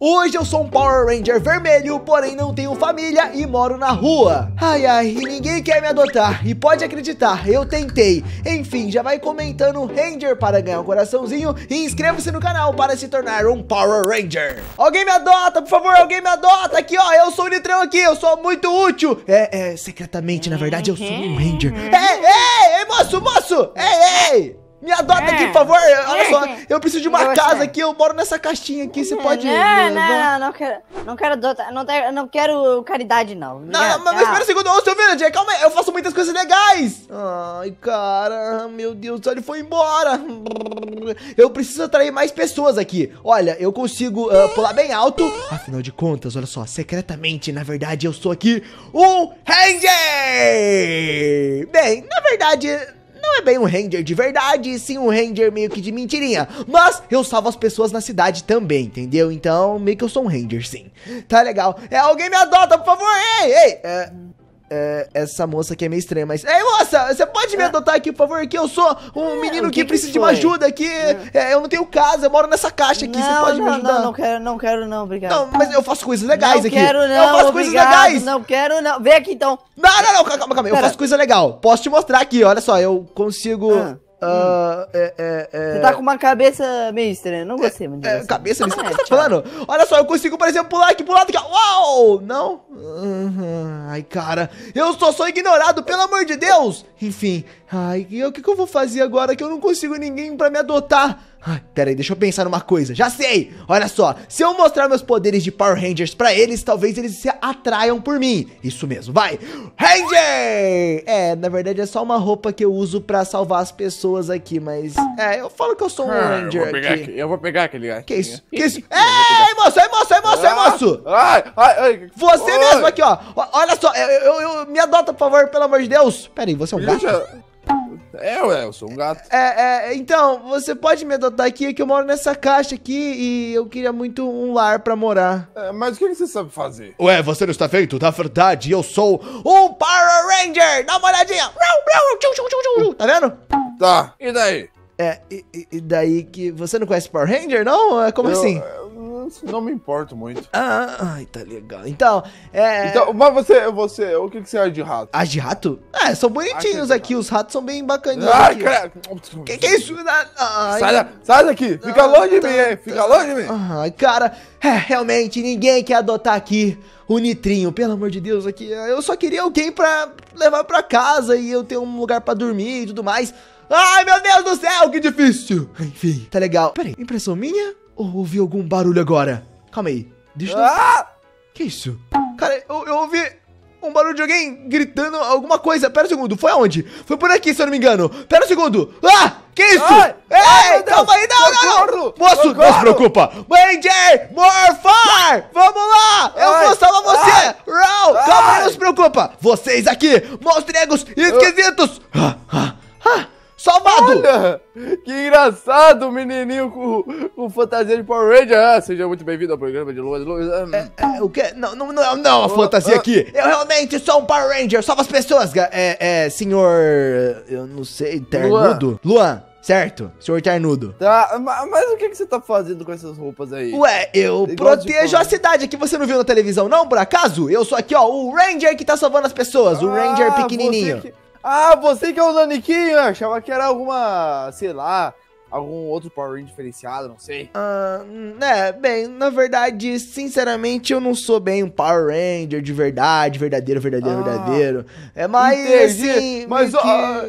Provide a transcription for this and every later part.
Hoje eu sou um Power Ranger vermelho, porém não tenho família e moro na rua. Ai, ai, e ninguém quer me adotar. E pode acreditar, eu tentei. Enfim, já vai comentando Ranger para ganhar um coraçãozinho e inscreva-se no canal para se tornar um Power Ranger. Alguém me adota, por favor, alguém me adota. Aqui, ó, eu sou o Nitrão aqui, eu sou muito útil. É, é, secretamente, na verdade, eu sou um Ranger. Ei, é, ei, ei, moço, moço, ei, ei. Me adota é. aqui, por favor. Olha é. só, eu preciso de uma casa aqui, eu moro nessa caixinha aqui, você pode... Não, não, não, não quero, não quero adotar, não, não quero caridade, não. Não, não mas espera um segundo, ô, seu villager, calma aí, eu faço muitas coisas legais. Ai, cara, meu Deus, ele foi embora. Eu preciso atrair mais pessoas aqui. Olha, eu consigo uh, pular bem alto, afinal de contas, olha só, secretamente, na verdade, eu sou aqui um Ranger! Bem, na verdade não é bem um Ranger de verdade, sim um Ranger meio que de mentirinha. Mas eu salvo as pessoas na cidade também, entendeu? Então, meio que eu sou um Ranger, sim. Tá legal. É, alguém me adota, por favor! Ei, ei! É é, essa moça aqui é meio estranha, mas. Ei, moça, você pode me é. adotar aqui, por favor? Que eu sou um é, menino que, que, precisa que de uma ajuda aqui. É. é, eu não tenho casa, eu moro nessa caixa aqui. Não, você pode não, me ajudar? Não, não quero, não quero, não, obrigado. Não, mas eu faço coisas legais não aqui. Quero, não, eu faço obrigado, coisas legais. Não quero, não. Vem aqui então. Não, não, não, calma, calma. calma. Eu faço coisa legal. Posso te mostrar aqui, olha só. Eu consigo. Ah. Uh, é, é, é... Você tá com uma cabeça meio estranha, não gostei muito é, é, disso. cabeça meio ah, estranha? tá falando? Olha só, eu consigo, por exemplo, pular aqui, pular aqui. Uau! Não? Uhum. Ai, cara, eu só sou ignorado, pelo amor de Deus! Enfim, ai, o que, que eu vou fazer agora que eu não consigo ninguém pra me adotar? Ai, peraí, deixa eu pensar numa coisa. Já sei! Olha só, se eu mostrar meus poderes de Power Rangers pra eles, talvez eles se atraiam por mim. Isso mesmo, vai! Ranger! É, na verdade é só uma roupa que eu uso pra salvar as pessoas aqui, mas... É, eu falo que eu sou um ah, Ranger eu aqui. aqui. Eu vou pegar aquele gatinho. Que isso? Que isso? ei, moço, ei, moço, ei, moço, ei, ah, moço! Ai, ai, ai. Você ai. mesmo aqui, ó. Olha só, eu, eu, eu, me adota, por favor, pelo amor de Deus. Peraí, você é um gato? É, ué, eu sou um gato. É, é, então, você pode me adotar aqui, é que eu moro nessa caixa aqui e eu queria muito um lar pra morar. É, mas o que, que você sabe fazer? Ué, você não está feito. Na verdade, eu sou um Power Ranger! Dá uma olhadinha! Tá vendo? Tá, e daí? É, e, e daí que. Você não conhece Power Ranger, não? É como eu, assim? não, não me importo muito. Ah, ai, tá legal. Então, é. Então, mas você, você, o que, que você acha de rato? As ah, de rato? É, são bonitinhos aqui. Os ratos são bem bacaninhos. Ai, cara. Que que é isso? Ah, ai, sai, da, sai daqui. Fica ah, longe de tá, mim, hein? Fica tá. longe de mim. Ai, cara. É, realmente, ninguém quer adotar aqui o Nitrinho, pelo amor de Deus, aqui. Eu só queria alguém pra levar pra casa e eu ter um lugar pra dormir e tudo mais. Ai, meu Deus do céu, que difícil! Enfim, tá legal. Peraí, impressão minha Oh, ouvi algum barulho agora. Calma aí. Deixa eu. Ah! Que isso? Cara, eu, eu ouvi um barulho de alguém gritando alguma coisa. Pera um segundo, foi aonde? Foi por aqui, se eu não me engano. Pera um segundo. Ah! Que isso? Ai, Ei, ai, calma aí, não, não, não! Moço, não se preocupa! Ranger, Morfar! Vamos lá! Eu ai, vou salvar você! Raul, calma aí, não se preocupa! Vocês aqui, monstregos e esquisitos! Ah, ah, ah. Salvado! Olha, que engraçado, menininho com, com fantasia de Power Ranger. Ah, seja muito bem-vindo ao programa de Luas Luas. Ah, é, é, o quê? Não, não, não, não a oh, fantasia ah. aqui. Eu realmente sou um Power Ranger. Salva as pessoas, é, é, senhor... Eu não sei, ternudo? Luan. Luan. Certo? Senhor Ternudo. Tá, mas o que, que você tá fazendo com essas roupas aí? Ué, eu protejo a cidade que você não viu na televisão, não, por acaso? Eu sou aqui, ó, o Ranger que tá salvando as pessoas, ah, o Ranger ah, pequenininho. Você que... Ah, você que é o Naniquinho? Eu achava que era alguma, sei lá, algum outro Power Ranger diferenciado, não sei. Ah, hum, é, bem, na verdade, sinceramente, eu não sou bem um Power Ranger de verdade, verdadeiro, verdadeiro, ah, verdadeiro. É mais entendi, assim, mas ó,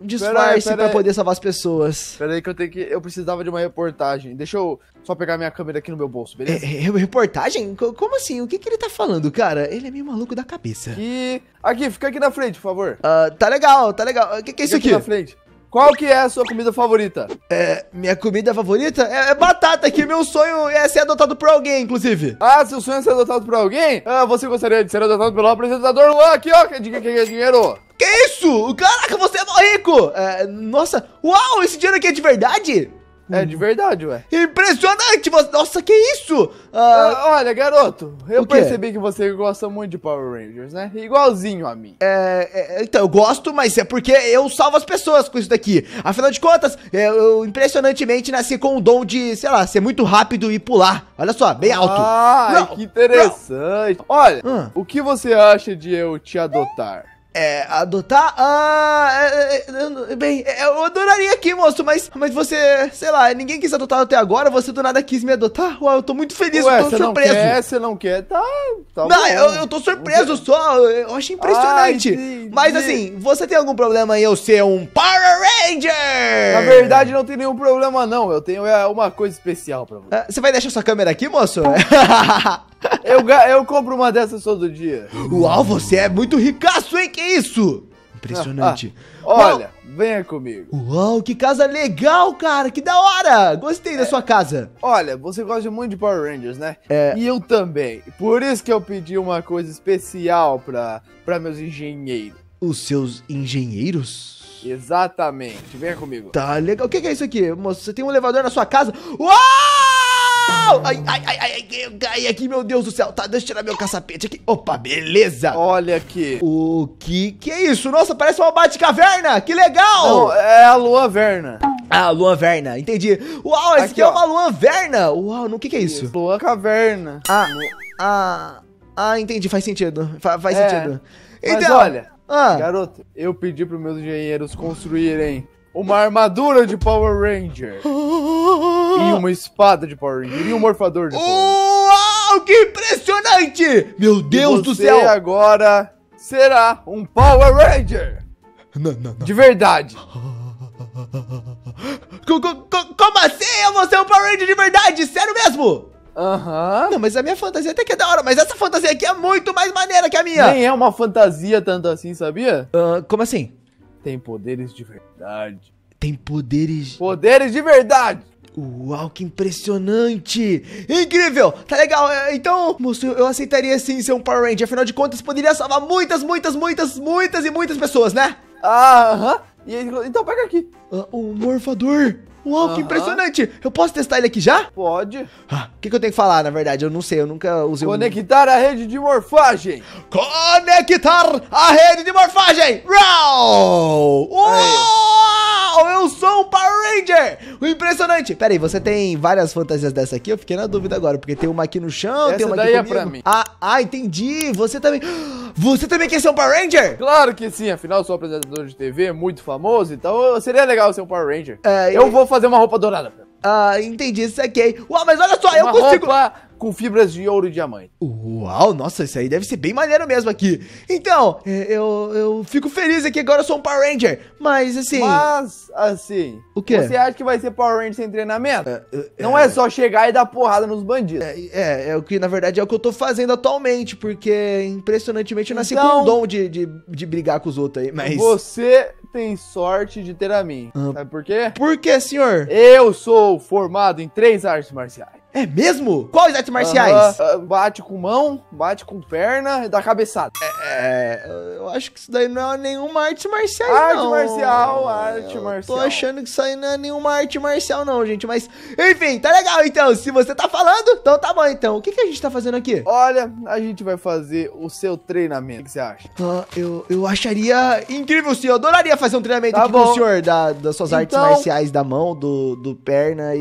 disfarce para poder salvar as pessoas. Peraí aí que eu tenho que, eu precisava de uma reportagem. Deixa eu só pegar minha câmera aqui no meu bolso, beleza? É, é, reportagem? Como assim? O que, que ele tá falando, cara? Ele é meio maluco da cabeça. E Aqui, fica aqui na frente, por favor. Ah, tá legal, tá legal. O que, que é isso aqui? Aqui na frente. Qual que é a sua comida favorita? É, minha comida favorita é, é batata, que meu sonho é ser adotado por alguém, inclusive. Ah, seu sonho é ser adotado por alguém? Ah, você gostaria de ser adotado pelo apresentador Luan aqui, ó, que, é, é dinheiro. Que isso? Caraca, você é rico! É, nossa, uau, esse dinheiro aqui é de verdade? É de verdade, ué. Impressionante! Nossa, que isso? Ah, ah, olha, garoto, eu percebi que você gosta muito de Power Rangers, né? Igualzinho a mim. É, é, é, então, eu gosto, mas é porque eu salvo as pessoas com isso daqui. Afinal de contas, é, eu, impressionantemente nasci com o dom de, sei lá, ser muito rápido e pular. Olha só, bem alto. Ah, não, que interessante. Não. Olha, hum. o que você acha de eu te adotar? é, adotar? Ah, é, é, é bem, é, eu adoraria aqui, moço, mas, mas você, sei lá, ninguém quis adotar até agora, você do nada quis me adotar? Uau, eu tô muito feliz, Ué, eu tô surpreso. Não quer, você não quer, tá, tá Não, eu, eu, tô surpreso só, eu acho impressionante. Ai, mas assim, você tem algum problema em eu ser um Power Ranger? Na verdade, não tem nenhum problema não, eu tenho é, uma coisa especial pra você. Ah, você vai deixar sua câmera aqui, moço? Eu, eu compro uma dessas todo dia. Uau, você é muito ricaço, hein? Que isso? Impressionante. Ah, ah. olha, Uau. venha comigo. Uau, que casa legal, cara. Que da hora. Gostei é, da sua casa. Olha, você gosta muito de Power Rangers, né? É. E eu também. Por isso que eu pedi uma coisa especial pra, pra meus engenheiros. Os seus engenheiros? Exatamente. Venha comigo. Tá legal. O que é isso aqui, Você tem um elevador na sua casa? Uau! Não! Ai, ai, ai, ai, ai, ai, aqui, meu Deus do céu. Tá, deixa eu tirar meu caçapete aqui. Opa, beleza. Olha aqui. O que que é isso? Nossa, parece uma bate-caverna. Que legal. Não, é a lua verna. Ah, lua verna, entendi. Uau, esse aqui, aqui é uma lua verna. Uau, no que que é isso? Lua caverna. Ah, ah, ah, entendi, faz sentido. Fa faz é. sentido. Então, Mas olha, ah. garoto, eu pedi para meus engenheiros construírem uma armadura de Power Ranger. e uma espada de Power Ranger e um morfador de Power Ranger. Uau, que impressionante! Meu Deus do céu! Você agora será um Power Ranger. Não, não, não. De verdade. Como assim? Eu vou ser um Power Ranger de verdade? Sério mesmo? Aham. Uhum. Não, mas a minha fantasia até que é da hora, mas essa fantasia aqui é muito mais maneira que a minha. Nem é uma fantasia tanto assim, sabia? Uh, como assim? Tem poderes de verdade. Tem poderes. Poderes de verdade! Uau, que impressionante! Incrível! Tá legal, é, então, moço, eu aceitaria sim ser um Power Ranger. Afinal de contas, poderia salvar muitas, muitas, muitas, muitas e muitas pessoas, né? Aham. Uh -huh. Então pega aqui. Uh, um morfador. Uau, uh -huh. que impressionante! Eu posso testar ele aqui já? Pode. Ah, o que, que, eu tenho que falar, na verdade? Eu não sei, eu nunca usei Conectar um... a rede de morfagem! Conectar a rede de morfagem! Uau! Uau! Uau, eu sou um Power Ranger! O impressionante! Pera aí, você tem várias fantasias dessa aqui? Eu fiquei na dúvida agora, porque tem uma aqui no chão, Essa tem uma aqui daí é pra mim. Ah, ah, entendi. Você também... Você também quer ser um Power Ranger? Claro que sim, afinal sou apresentador de TV, muito famoso, então seria legal ser um Power Ranger. É, eu vou fazer uma roupa dourada. Ah, entendi, isso aqui. Uau, mas olha só, uma eu consigo... Roupa com fibras de ouro e diamante. Uau, nossa, isso aí deve ser bem maneiro mesmo aqui. Então, é, eu, eu fico feliz aqui agora, eu sou um Power Ranger, mas assim... Mas, assim... O quê? Você acha que vai ser Power Ranger sem treinamento? É, é, Não é só chegar e dar porrada nos bandidos. É, é, é o que, na verdade, é o que eu tô fazendo atualmente, porque, impressionantemente, eu nasci então, com o dom de, de, de brigar com os outros aí, mas... Você tem sorte de ter a mim. Uhum. Sabe por quê? Por quê, senhor? Eu sou formado em três artes marciais. É mesmo? Quais artes marciais? Uh, uh, bate com mão, bate com perna e dá cabeçada. É, é, eu acho que isso daí não é nenhuma arte marcial, arte não. marcial, arte eu marcial. Tô achando que isso aí não é nenhuma arte marcial, não, gente. Mas, enfim, tá legal então. Se você tá falando, então tá bom então. O que, que a gente tá fazendo aqui? Olha, a gente vai fazer o seu treinamento. O que você acha? Ah, eu, eu acharia incrível, senhor. Eu adoraria fazer um treinamento tá aqui bom. com o senhor da, das suas então... artes marciais da mão, do, do perna e,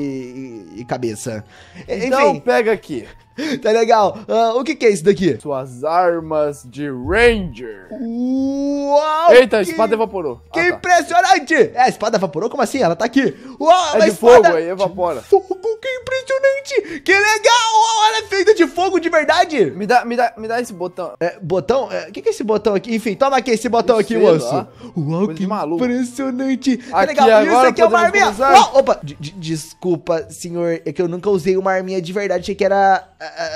e, e cabeça. Então Enfim. pega aqui. tá legal. Uh, o que, que é isso daqui? Suas armas de Ranger. Uau! Eita, a que... espada evaporou. Ah, que ah, tá. impressionante! É, a espada evaporou? Como assim? Ela tá aqui. Uau, é de espada... fogo, aí evapora. Fogo, que impressionante! Que legal! Uau, ela é feita de fogo de verdade! Me dá, me dá, me dá esse botão. É, botão? O é, que, que é esse botão aqui? Enfim, toma aqui esse botão aqui, moço. Uau, Coisa que impressionante! Aqui, tá legal, agora isso aqui é uma arminha. opa, d -d desculpa, senhor. É que eu nunca usei uma arminha de verdade. Achei que era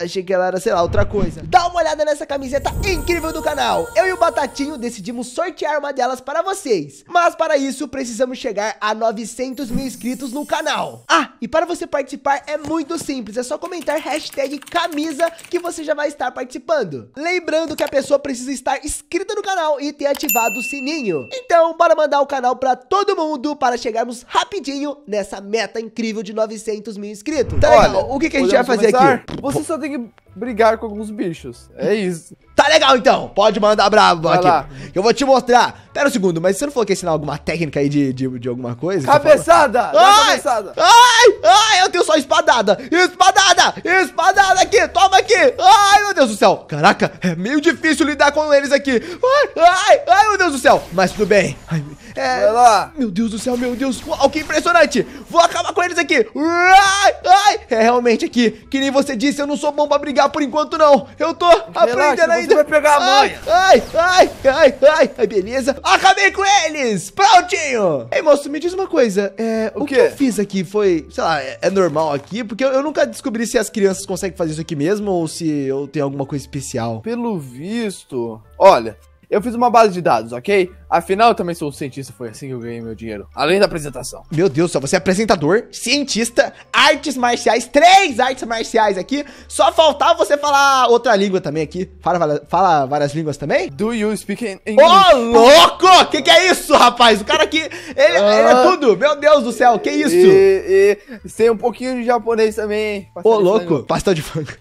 achei que ela era, sei lá, outra coisa. Dá uma olhada nessa camiseta incrível do canal. Eu e o Batatinho decidimos sortear uma delas para vocês. Mas para isso, precisamos chegar a 900 mil inscritos no canal. Ah, e para você participar é muito simples. É só comentar hashtag camisa que você já vai estar participando. Lembrando que a pessoa precisa estar inscrita no canal e ter ativado o sininho. Então, bora mandar o canal para todo mundo para chegarmos rapidinho nessa meta incrível de 900 mil inscritos. Tá Olha, legal. o que, que a gente vai fazer começar? aqui? Você something brigar com alguns bichos. É isso. Tá legal então, pode mandar brabo aqui. Lá. Eu vou te mostrar. Pera um segundo, mas você não falou que ia ensinar alguma técnica aí de, de, de alguma coisa? Cabeçada! Ai, cabeçada! Ai! Ai, eu tenho só espadada! Espadada! Espadada aqui! Toma aqui! Ai, meu Deus do céu! Caraca, é meio difícil lidar com eles aqui! Ai, ai, ai, meu Deus do céu! Mas tudo bem. Ai, é... Vai lá! Meu Deus do céu, meu Deus! Uau, que impressionante! Vou acabar com eles aqui! Ai, ai! É realmente aqui, que nem você disse, eu não sou bom pra brigar pegar por enquanto não. Eu tô Relaxa, aprendendo ainda. Você vai pegar a mãe. Ai, ai, ai, ai, ai, beleza. Acabei com eles. Prontinho. Ei, moço, me diz uma coisa. É, o, o que eu fiz aqui foi, sei lá, é, é normal aqui? Porque eu, eu, nunca descobri se as crianças conseguem fazer isso aqui mesmo ou se eu tenho alguma coisa especial. Pelo visto, olha, eu fiz uma base de dados, ok? Afinal, eu também sou um cientista, foi assim que eu ganhei meu dinheiro. Além da apresentação. Meu Deus do céu, você é apresentador, cientista, artes marciais, três artes marciais aqui. Só faltava você falar outra língua também aqui. Fala, fala várias línguas também? Do you speak English? Ô, oh, louco! Que que é isso, rapaz? O cara aqui, ele, ah. ele é tudo. Meu Deus do céu, que isso? E, e um pouquinho de japonês também. Ô, oh, louco, pastel de frango.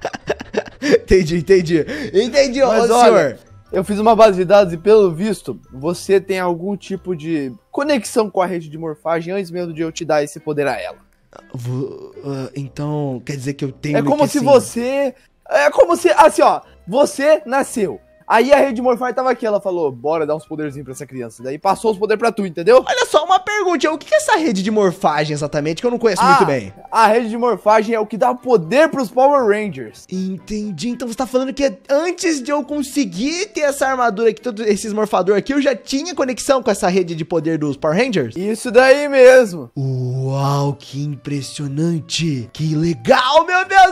entendi, entendi. Entendi, Mas, ô, senhor. Olha, eu fiz uma base de dados e, pelo visto, você tem algum tipo de conexão com a rede de morfagem antes mesmo de eu te dar esse poder a ela. Ah, então, quer dizer que eu tenho. É como que, se assim... você. É como se. Assim, ó. Você nasceu. Aí a Rede Morfai tava aqui, ela falou: bora dar uns poderzinhos pra essa criança. Daí passou os poderes pra tu, entendeu? Olha só, uma pergunta: o que é essa rede de morfagem exatamente? Que eu não conheço ah, muito bem. A rede de morfagem é o que dá poder pros Power Rangers. Entendi. Então você tá falando que antes de eu conseguir ter essa armadura aqui, todos esses morfador aqui, eu já tinha conexão com essa rede de poder dos Power Rangers? Isso daí mesmo. Uau, que impressionante! Que legal, meu Deus!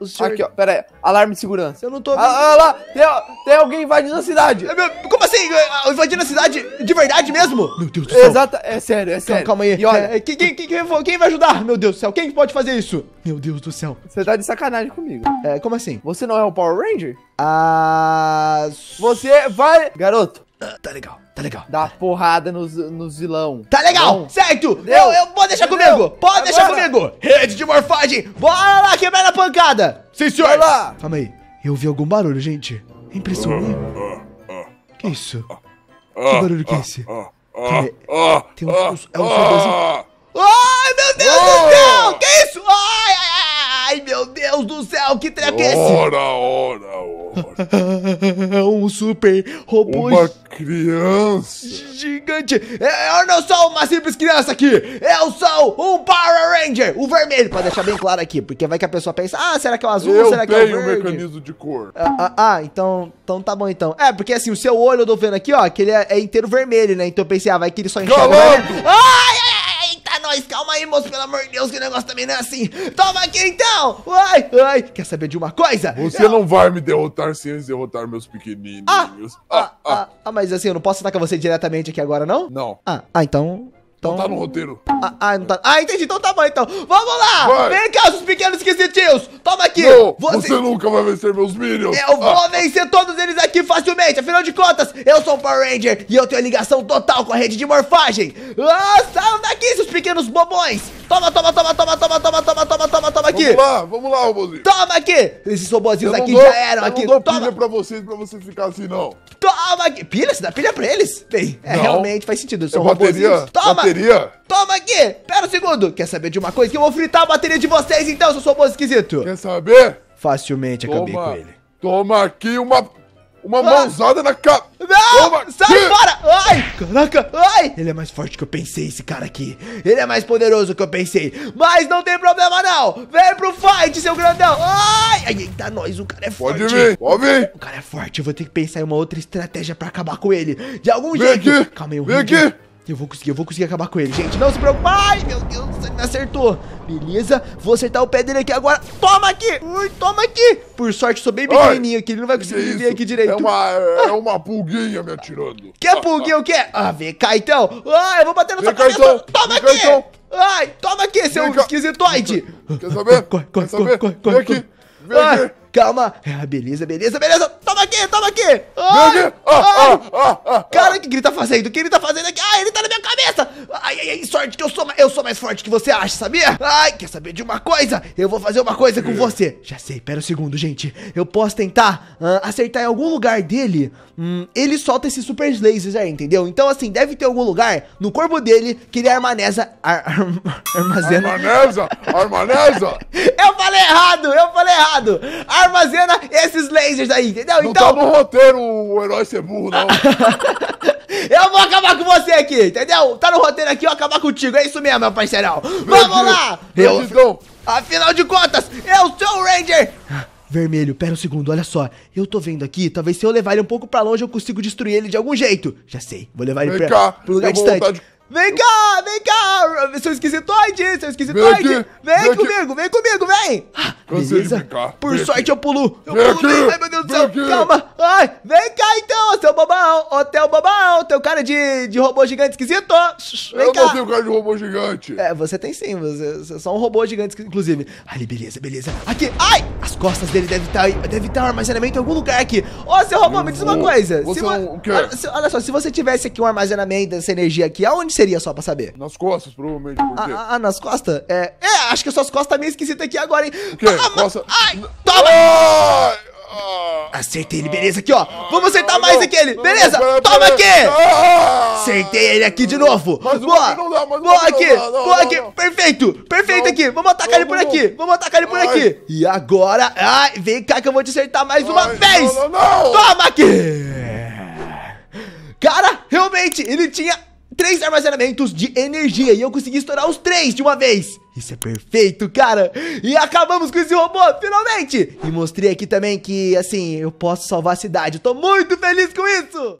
O senhor... Aqui, ó, pera aí. Alarme de segurança. Eu não tô Ah, ah lá, tem, tem, alguém invadindo a cidade. É, como assim? Invadindo a cidade de verdade mesmo? Meu Deus do céu. Exato, é sério, é sério. Calma, calma aí. E olha, é, é, quem, quem, quem, quem, vai ajudar? Meu Deus do céu, quem pode fazer isso? Meu Deus do céu. Você tá de sacanagem comigo. É, como assim? Você não é o Power Ranger? Ah... Você vai... Garoto, ah, tá legal, tá legal. Dá porrada nos, nos vilão. Tá legal, Bom, certo. Eu, eu, pode deixar entendeu? comigo, pode Agora. deixar comigo. Rede de morfagem, bora lá quebrar na pancada. Sim, senhor. Vai lá. Calma aí, eu ouvi algum barulho, gente. Impressão minha. que isso? que barulho que é esse? Cara, ah, é, um uns, é um fogozinho. Ah, ai, meu Deus do céu, que isso? Ai, ai, ai, meu Deus do céu, que treco é esse? Ora, ora. É um super robô. Uma criança. Gigante. É, eu não sou uma simples criança aqui. Eu sou um Power Ranger. O vermelho, pra deixar bem claro aqui. Porque vai que a pessoa pensa, ah, será que é o azul? Eu será que é o verde? Eu tenho um mecanismo de cor. Ah, ah, ah, então, então tá bom então. É, porque assim, o seu olho eu tô vendo aqui, ó, que ele é, é inteiro vermelho, né? Então eu pensei, ah, vai que ele só enxerga. Ai, ai! calma aí, moço, pelo amor de Deus, que o negócio também não é assim. Toma aqui então! Ai, ai, quer saber de uma coisa? Você eu... não vai me derrotar sem derrotar meus pequenininhos. Ah ah, ah, ah, ah, mas assim, eu não posso atacar você diretamente aqui agora, não? Não. Ah, ah então não tá no roteiro. Ah, ah, não tá. Ah, entendi. Então tá bom, então. Vamos lá! Vai. Vem cá, seus pequenos esquisitinhos! Toma aqui! Não, você... você... nunca vai vencer meus Minions! Eu vou ah. vencer todos eles aqui facilmente! Afinal de contas, eu sou o Power Ranger e eu tenho ligação total com a rede de morfagem! Ah, saiam daqui, seus pequenos bobões! Toma, toma, toma, toma, toma, toma, toma, toma, toma, toma, aqui. Vamos lá, vamos lá, robôzinho. Toma aqui. Esses robozinhos aqui dou, já eram eu aqui. não dou Toma. pilha pra vocês, pra vocês ficarem assim, não. Toma aqui. Pilha? Você dá pilha pra eles? Tem. É, realmente faz sentido. São é bateria. Toma. Bateria. Toma aqui. Pera um segundo. Quer saber de uma coisa? Que eu vou fritar a bateria de vocês então, um robô esquisito Quer saber? Facilmente Toma. acabei com ele. Toma aqui uma uma ah. mãozada na cara. Não! Sai fora! Ai! Caraca! Ai! Ele é mais forte que eu pensei, esse cara aqui. Ele é mais poderoso que eu pensei. Mas não tem problema, não! Vem pro fight, seu grandão! Ai! Ai, eita, nós, o cara é forte. Pode vir, pode vir. O cara é forte, eu vou ter que pensar em uma outra estratégia pra acabar com ele. De algum Vem jeito. Aqui. Calma aí, eu Vem aqui. Eu vou conseguir, eu vou conseguir acabar com ele, gente. Não se preocupe. Ai, meu Deus, ele me acertou. Beleza, vou acertar o pé dele aqui agora. Toma aqui! Ui, toma aqui! Por sorte, sou bem pequenininho aqui, ele não vai conseguir vir aqui direito. É uma, é uma pulguinha me atirando. Quer é pulguinha o quê? Ah, vem cá então. Ah, eu vou bater na sua cabeça. Então. Toma aqui! Então. Ai, toma aqui, seu esquisitoide. Quer saber? Corre, corre, corre, corre, corre. Vem aqui, vem aqui. Calma. Ah, beleza, beleza, beleza aqui, toma aqui! Ai, ai. Cara, o que ele tá fazendo? O que ele tá fazendo aqui? Ah, ele tá na minha cabeça! Ai, ai, ai, sorte que eu sou, eu sou mais forte que você acha, sabia? Ai, quer saber de uma coisa? Eu vou fazer uma coisa com você. Já sei, pera um segundo, gente. Eu posso tentar uh, acertar em algum lugar dele. Hum, ele solta esses super lasers aí, entendeu? Então, assim, deve ter algum lugar no corpo dele que ele armaneza... Ar, ar, armazena... Armaneza? Armaneza? eu falei errado, eu falei errado! Armazena esses lasers aí, entendeu? Não então... tá no roteiro o herói ser burro, não. eu vou acabar com você aqui, entendeu? Tá no roteiro aqui, eu vou acabar contigo. É isso mesmo, meu parceirão. Vamos lá! eu, afinal de contas, eu sou o Ranger! Ah, vermelho, pera um segundo, olha só. Eu tô vendo aqui, talvez se eu levar ele um pouco pra longe eu consigo destruir ele de algum jeito. Já sei, vou levar ele Vem pra, cá, pro lugar distante. Vontade Vem cá, vem cá, seu esquisitoide, seu esquisitoide. Vem, vem comigo, vem comigo, vem. Ah, beleza. Por vem sorte aqui. eu pulo. Eu vem pulo aqui, bem. Ai, meu Deus do céu. Calma vem cá então, seu bobão, hotel bobão, teu cara de, de robô gigante esquisito. Vem eu cá. não tenho cara de robô gigante. É, você tem sim, você, você é só um robô gigante, inclusive. Ali, beleza, beleza. Aqui, ai! As costas dele devem estar, tá deve estar um tá armazenamento em algum lugar aqui. Ô, seu robô, eu me diz vou, uma coisa. Você é um, o quê? Olha, se, olha, só, se você tivesse aqui um armazenamento dessa energia aqui, aonde seria só pra saber? Nas costas, provavelmente. Ah, ah, ah, nas costas? É, é, acho que suas costas estão tá meio esquisitas aqui agora, hein? O quê? Ah, Costa... Ai, toma! Acertei ele, beleza, aqui, ó. Vamos acertar mais aquele beleza? Toma aqui! Acertei ele aqui de novo. Boa, boa aqui, boa aqui. Perfeito, perfeito aqui. Vamos atacar ele por aqui, vamos atacar ele por aqui. E agora, ai, vem cá que eu vou te acertar mais uma vez. Toma aqui! Cara, realmente, ele tinha três armazenamentos de energia e eu consegui estourar os três de uma vez. Isso é perfeito, cara! E acabamos com esse robô, finalmente! E mostrei aqui também que, assim, eu posso salvar a cidade. Eu tô muito feliz com isso!